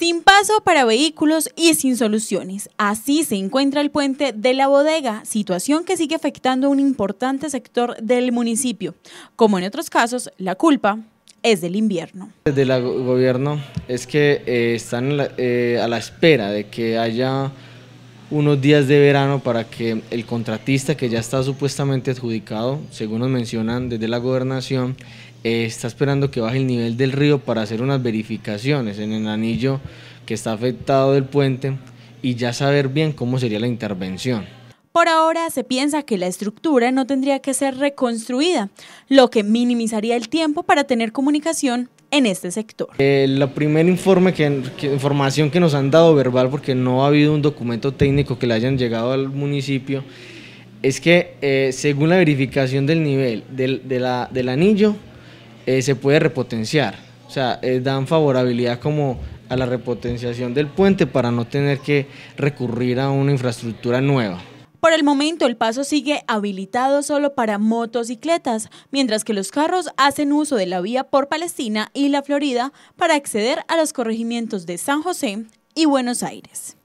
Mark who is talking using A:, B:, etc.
A: Sin paso para vehículos y sin soluciones. Así se encuentra el puente de la bodega, situación que sigue afectando a un importante sector del municipio. Como en otros casos, la culpa es del invierno.
B: Desde el gobierno es que eh, están eh, a la espera de que haya unos días de verano para que el contratista que ya está supuestamente adjudicado, según nos mencionan desde la gobernación, eh, está esperando que baje el nivel del río para hacer unas verificaciones en el anillo que está afectado del puente y ya saber bien cómo sería la intervención.
A: Por ahora se piensa que la estructura no tendría que ser reconstruida, lo que minimizaría el tiempo para tener comunicación en este sector.
B: Eh, la primera informe que, información que nos han dado verbal, porque no ha habido un documento técnico que le hayan llegado al municipio, es que eh, según la verificación del nivel del, anillo, eh, se puede repotenciar. O sea, dan favorabilidad como a la repotenciación del puente para no tener que recurrir a una infraestructura nueva.
A: Por el momento, el paso sigue habilitado solo para motocicletas, mientras que los carros hacen uso de la vía por Palestina y la Florida para acceder a los corregimientos de San José y Buenos Aires.